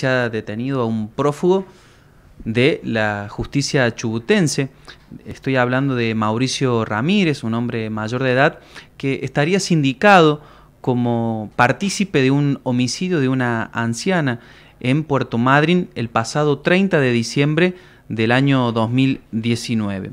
se ha detenido a un prófugo de la justicia chubutense. Estoy hablando de Mauricio Ramírez, un hombre mayor de edad, que estaría sindicado como partícipe de un homicidio de una anciana en Puerto Madryn el pasado 30 de diciembre del año 2019.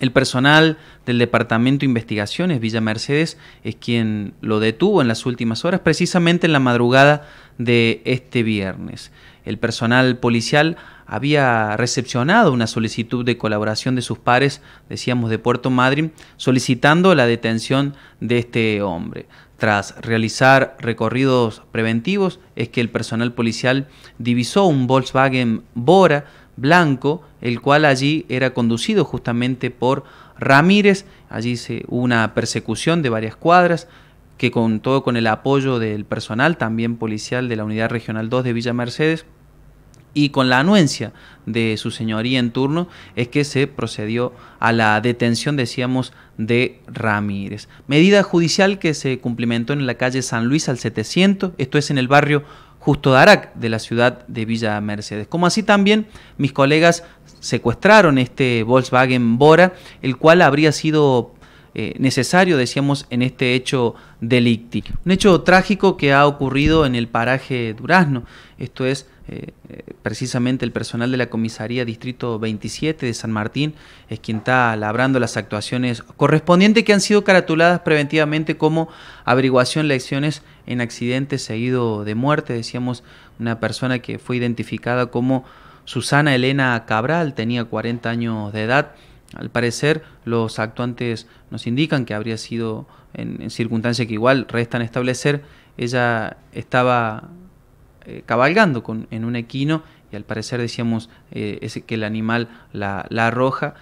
El personal del Departamento de Investigaciones Villa Mercedes es quien lo detuvo en las últimas horas, precisamente en la madrugada de este viernes. El personal policial había recepcionado una solicitud de colaboración de sus pares, decíamos, de Puerto Madryn, solicitando la detención de este hombre. Tras realizar recorridos preventivos, es que el personal policial divisó un Volkswagen Bora Blanco, el cual allí era conducido justamente por Ramírez. Allí se, hubo una persecución de varias cuadras que contó con el apoyo del personal también policial de la Unidad Regional 2 de Villa Mercedes y con la anuencia de su señoría en turno es que se procedió a la detención, decíamos, de Ramírez. Medida judicial que se cumplimentó en la calle San Luis al 700, esto es en el barrio Justo de Arac, de la ciudad de Villa Mercedes. Como así también mis colegas secuestraron este Volkswagen Bora, el cual habría sido eh, necesario, decíamos, en este hecho delictivo. Un hecho trágico que ha ocurrido en el paraje Durazno, esto es eh, eh, precisamente el personal de la comisaría Distrito 27 de San Martín, es quien está labrando las actuaciones correspondientes que han sido caratuladas preventivamente como averiguación lecciones en accidentes seguido de muerte, decíamos, una persona que fue identificada como Susana Elena Cabral, tenía 40 años de edad, al parecer, los actuantes nos indican que habría sido, en, circunstancias que igual restan establecer, ella estaba eh, cabalgando en un equino y al parecer decíamos eh, que el animal la, la arroja.